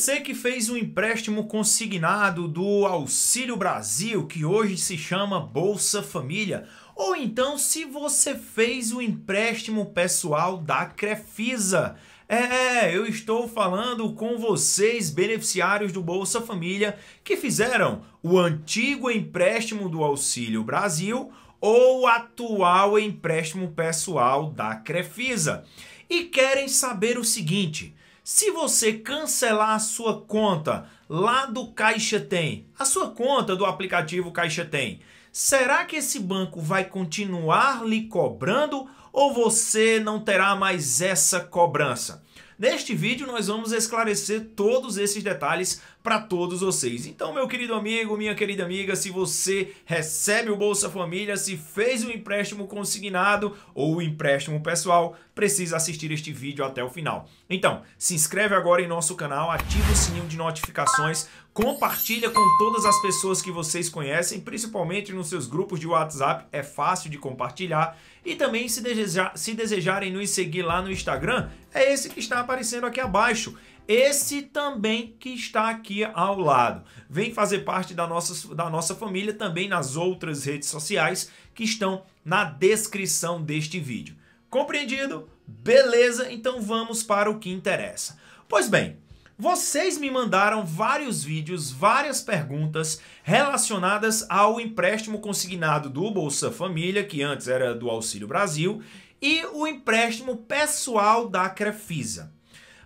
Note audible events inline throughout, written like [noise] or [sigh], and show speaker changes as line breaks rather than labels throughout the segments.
Você que fez um empréstimo consignado do Auxílio Brasil, que hoje se chama Bolsa Família, ou então se você fez o um empréstimo pessoal da Crefisa. É, é, eu estou falando com vocês, beneficiários do Bolsa Família, que fizeram o antigo empréstimo do Auxílio Brasil ou o atual empréstimo pessoal da Crefisa. E querem saber o seguinte: se você cancelar a sua conta lá do Caixa Tem, a sua conta do aplicativo Caixa Tem, será que esse banco vai continuar lhe cobrando ou você não terá mais essa cobrança? Neste vídeo nós vamos esclarecer todos esses detalhes para todos vocês. Então, meu querido amigo, minha querida amiga, se você recebe o Bolsa Família, se fez um empréstimo consignado ou um empréstimo pessoal, precisa assistir este vídeo até o final. Então, se inscreve agora em nosso canal, ativa o sininho de notificações, compartilha com todas as pessoas que vocês conhecem, principalmente nos seus grupos de WhatsApp, é fácil de compartilhar. E também se, desejar, se desejarem nos seguir lá no Instagram, é esse que está aparecendo aqui abaixo. Esse também que está aqui ao lado. Vem fazer parte da nossa, da nossa família também nas outras redes sociais que estão na descrição deste vídeo. Compreendido? Beleza? Então vamos para o que interessa. Pois bem, vocês me mandaram vários vídeos, várias perguntas relacionadas ao empréstimo consignado do Bolsa Família, que antes era do Auxílio Brasil, e o empréstimo pessoal da Crefisa.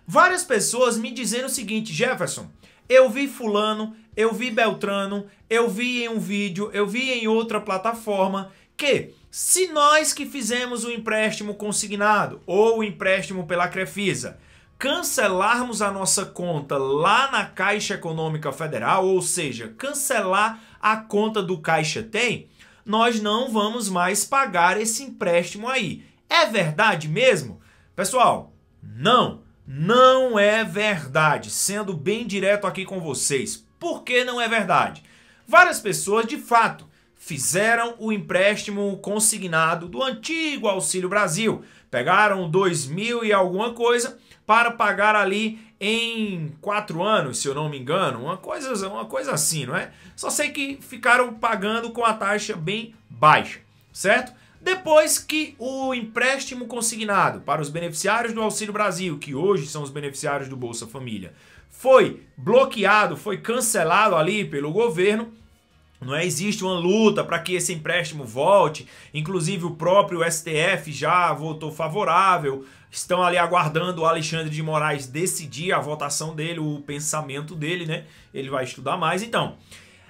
Várias pessoas me dizendo o seguinte, Jefferson, eu vi fulano, eu vi Beltrano, eu vi em um vídeo, eu vi em outra plataforma que se nós que fizemos o empréstimo consignado ou o empréstimo pela Crefisa cancelarmos a nossa conta lá na Caixa Econômica Federal, ou seja, cancelar a conta do Caixa Tem, nós não vamos mais pagar esse empréstimo aí. É verdade mesmo? Pessoal, não. Não é verdade, sendo bem direto aqui com vocês. Por que não é verdade? Várias pessoas, de fato, fizeram o empréstimo consignado do antigo Auxílio Brasil. Pegaram dois mil e alguma coisa para pagar ali em quatro anos, se eu não me engano, uma coisa, uma coisa assim, não é? Só sei que ficaram pagando com a taxa bem baixa, certo? Depois que o empréstimo consignado para os beneficiários do Auxílio Brasil, que hoje são os beneficiários do Bolsa Família, foi bloqueado, foi cancelado ali pelo governo, não é? Existe uma luta para que esse empréstimo volte. Inclusive, o próprio STF já votou favorável. Estão ali aguardando o Alexandre de Moraes decidir a votação dele, o pensamento dele, né? Ele vai estudar mais. Então,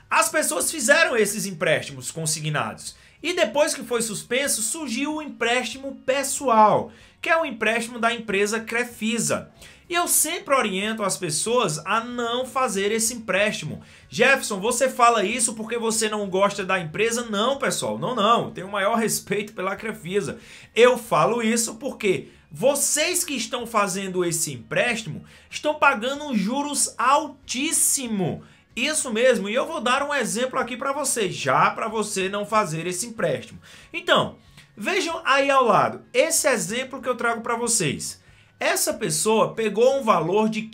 as pessoas fizeram esses empréstimos consignados. E depois que foi suspenso, surgiu o empréstimo pessoal, que é o empréstimo da empresa Crefisa. E eu sempre oriento as pessoas a não fazer esse empréstimo. Jefferson, você fala isso porque você não gosta da empresa? Não, pessoal, não, não. Tenho o maior [laughs] respeito pela Crefisa. Eu falo isso porque vocês que estão fazendo esse empréstimo estão pagando juros altíssimos isso mesmo, e eu vou dar um exemplo aqui para você, já para você não fazer esse empréstimo. Então, vejam aí ao lado, esse exemplo que eu trago para vocês. Essa pessoa pegou um valor de R$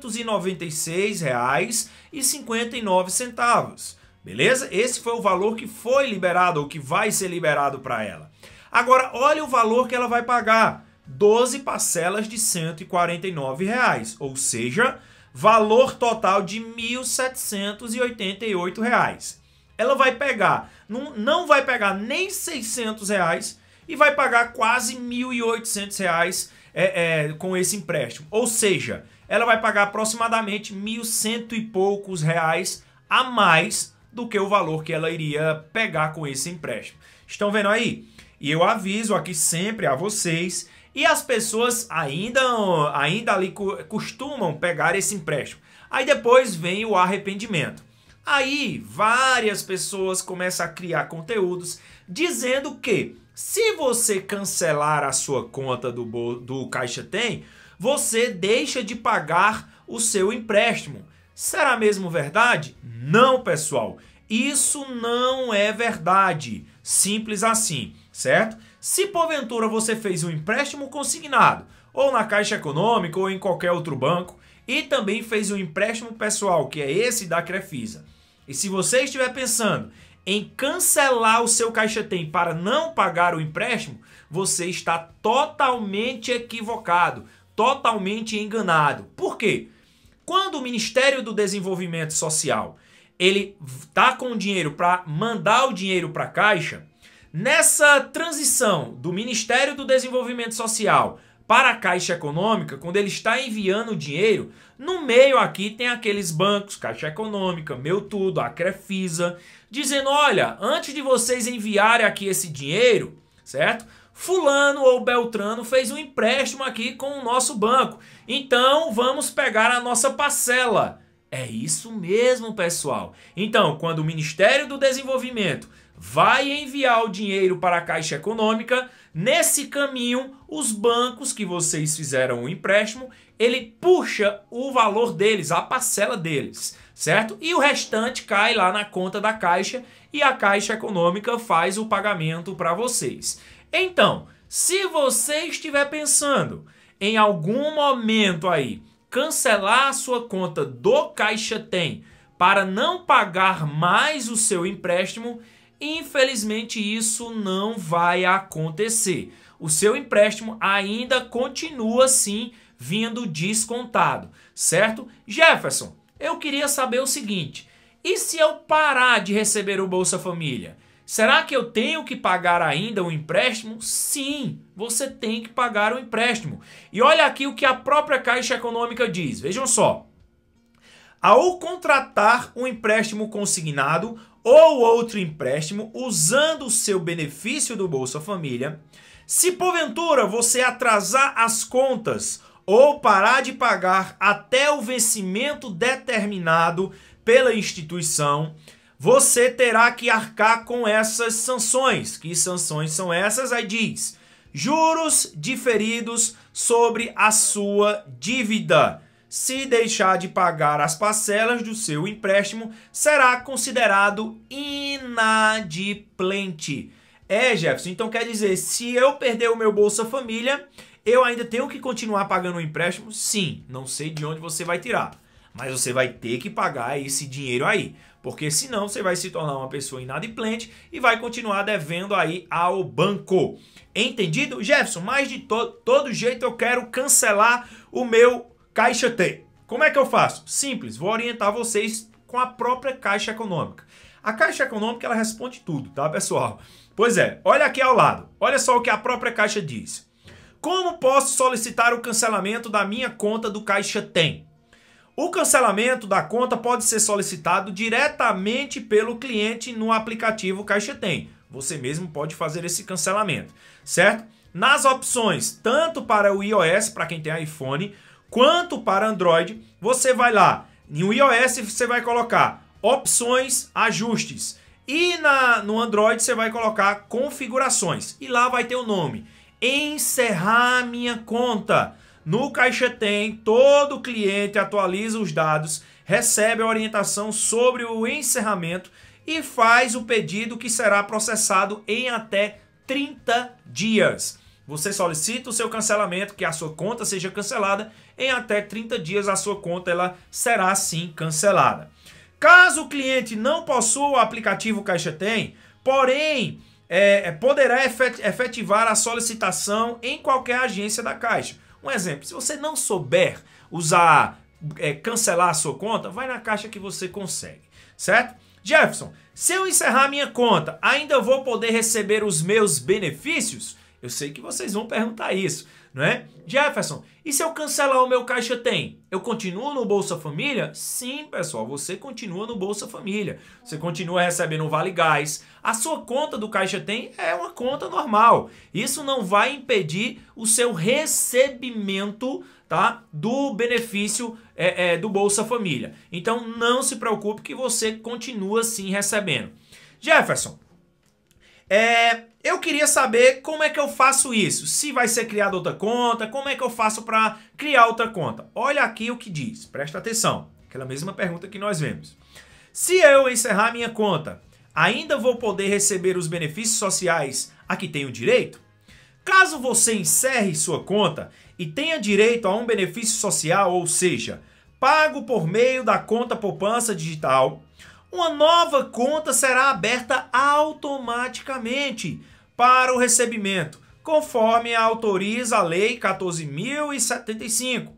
596,59, beleza? Esse foi o valor que foi liberado ou que vai ser liberado para ela. Agora, olha o valor que ela vai pagar, 12 parcelas de R$ 149, reais, ou seja, valor total de R$ 1.788. Ela vai pegar, não, não vai pegar nem R$ reais e vai pagar quase R$ 1.800 reais, é, é, com esse empréstimo. Ou seja, ela vai pagar aproximadamente R$ 1.100 e poucos reais a mais do que o valor que ela iria pegar com esse empréstimo. Estão vendo aí? E eu aviso aqui sempre a vocês e as pessoas ainda, ainda ali costumam pegar esse empréstimo. Aí depois vem o arrependimento. Aí várias pessoas começam a criar conteúdos dizendo que se você cancelar a sua conta do, do Caixa Tem, você deixa de pagar o seu empréstimo. Será mesmo verdade? Não, pessoal. Isso não é verdade. Simples assim, certo? Se porventura você fez um empréstimo consignado, ou na Caixa Econômica, ou em qualquer outro banco, e também fez um empréstimo pessoal, que é esse da Crefisa. E se você estiver pensando em cancelar o seu Caixa Tem para não pagar o empréstimo, você está totalmente equivocado, totalmente enganado. Por quê? Quando o Ministério do Desenvolvimento Social ele tá com dinheiro para mandar o dinheiro para a Caixa, Nessa transição do Ministério do Desenvolvimento Social para a Caixa Econômica, quando ele está enviando o dinheiro, no meio aqui tem aqueles bancos, Caixa Econômica, Meu Tudo, a Crefisa, dizendo: olha, antes de vocês enviarem aqui esse dinheiro, certo? Fulano ou Beltrano fez um empréstimo aqui com o nosso banco. Então vamos pegar a nossa parcela. É isso mesmo, pessoal. Então, quando o Ministério do Desenvolvimento vai enviar o dinheiro para a Caixa Econômica. Nesse caminho, os bancos que vocês fizeram o empréstimo, ele puxa o valor deles, a parcela deles, certo? E o restante cai lá na conta da Caixa e a Caixa Econômica faz o pagamento para vocês. Então, se você estiver pensando em algum momento aí cancelar a sua conta do Caixa Tem para não pagar mais o seu empréstimo, Infelizmente, isso não vai acontecer. O seu empréstimo ainda continua sim vindo descontado, certo? Jefferson, eu queria saber o seguinte: e se eu parar de receber o Bolsa Família? Será que eu tenho que pagar ainda o empréstimo? Sim, você tem que pagar o empréstimo. E olha aqui o que a própria Caixa Econômica diz. Vejam só. Ao contratar um empréstimo consignado, ou outro empréstimo usando o seu benefício do Bolsa Família, se porventura você atrasar as contas ou parar de pagar até o vencimento determinado pela instituição, você terá que arcar com essas sanções. Que sanções são essas? Aí diz: juros diferidos sobre a sua dívida se deixar de pagar as parcelas do seu empréstimo, será considerado inadimplente. É, Jefferson, então quer dizer, se eu perder o meu Bolsa Família, eu ainda tenho que continuar pagando o empréstimo? Sim, não sei de onde você vai tirar, mas você vai ter que pagar esse dinheiro aí, porque senão você vai se tornar uma pessoa inadimplente e vai continuar devendo aí ao banco. Entendido? Jefferson, mas de to todo jeito eu quero cancelar o meu Caixa T. Como é que eu faço? Simples, vou orientar vocês com a própria Caixa Econômica. A Caixa Econômica ela responde tudo, tá, pessoal? Pois é, olha aqui ao lado. Olha só o que a própria Caixa diz. Como posso solicitar o cancelamento da minha conta do Caixa Tem? O cancelamento da conta pode ser solicitado diretamente pelo cliente no aplicativo Caixa Tem. Você mesmo pode fazer esse cancelamento, certo? Nas opções, tanto para o iOS, para quem tem iPhone, quanto para Android, você vai lá no iOS você vai colocar opções, ajustes. E na, no Android você vai colocar configurações. E lá vai ter o nome. Encerrar minha conta. No Caixa Tem, todo cliente atualiza os dados, recebe a orientação sobre o encerramento e faz o pedido que será processado em até 30 dias. Você solicita o seu cancelamento, que a sua conta seja cancelada. Em até 30 dias, a sua conta ela será sim cancelada. Caso o cliente não possua o aplicativo Caixa Tem, porém é, é poderá efetivar a solicitação em qualquer agência da Caixa. Um exemplo, se você não souber usar, é, cancelar a sua conta, vai na caixa que você consegue, certo? Jefferson, se eu encerrar minha conta, ainda vou poder receber os meus benefícios? Eu sei que vocês vão perguntar isso, não é? Jefferson, e se eu cancelar o meu Caixa Tem? Eu continuo no Bolsa Família? Sim, pessoal, você continua no Bolsa Família. Você continua recebendo o Vale Gás. A sua conta do Caixa Tem é uma conta normal. Isso não vai impedir o seu recebimento tá? do benefício é, é, do Bolsa Família. Então não se preocupe que você continua sim recebendo. Jefferson, é, eu queria saber como é que eu faço isso. Se vai ser criada outra conta, como é que eu faço para criar outra conta? Olha aqui o que diz, presta atenção. Aquela mesma pergunta que nós vemos. Se eu encerrar minha conta, ainda vou poder receber os benefícios sociais a que tenho direito? Caso você encerre sua conta e tenha direito a um benefício social, ou seja, pago por meio da conta poupança digital, uma nova conta será aberta automaticamente para o recebimento, conforme autoriza a Lei 14.075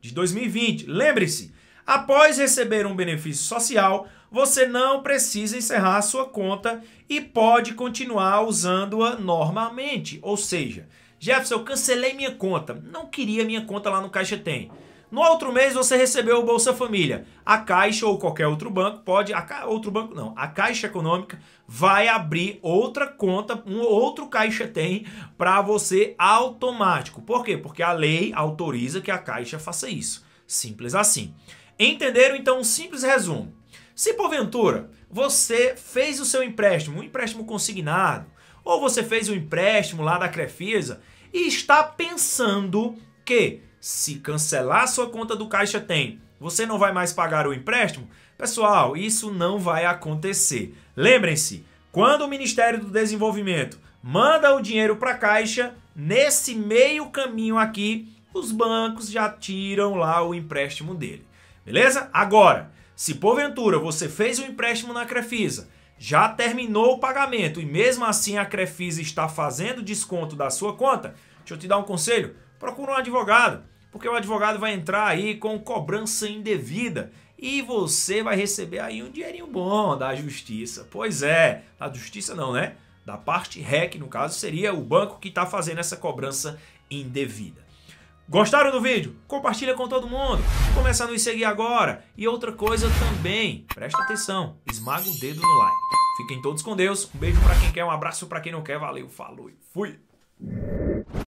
de 2020. Lembre-se, após receber um benefício social, você não precisa encerrar sua conta e pode continuar usando-a normalmente. Ou seja, Jefferson, eu cancelei minha conta, não queria minha conta lá no Caixa Tem. No outro mês você recebeu o Bolsa Família. A Caixa ou qualquer outro banco pode, a, outro banco não, a Caixa Econômica vai abrir outra conta, um outro Caixa tem para você automático. Por quê? Porque a lei autoriza que a Caixa faça isso. Simples assim. Entenderam então um simples resumo? Se porventura você fez o seu empréstimo, um empréstimo consignado, ou você fez o um empréstimo lá da Crefisa e está pensando que se cancelar sua conta do Caixa Tem, você não vai mais pagar o empréstimo? Pessoal, isso não vai acontecer. Lembrem-se, quando o Ministério do Desenvolvimento manda o dinheiro para a Caixa, nesse meio caminho aqui, os bancos já tiram lá o empréstimo dele. Beleza? Agora, se porventura você fez o um empréstimo na Crefisa, já terminou o pagamento e mesmo assim a Crefisa está fazendo desconto da sua conta, deixa eu te dar um conselho, procura um advogado porque o advogado vai entrar aí com cobrança indevida e você vai receber aí um dinheirinho bom da justiça. Pois é, da justiça não, né? Da parte REC, no caso, seria o banco que está fazendo essa cobrança indevida. Gostaram do vídeo? Compartilha com todo mundo. Começa a nos seguir agora. E outra coisa também, presta atenção, esmaga o dedo no like. Fiquem todos com Deus. Um beijo para quem quer, um abraço para quem não quer. Valeu, falou e fui.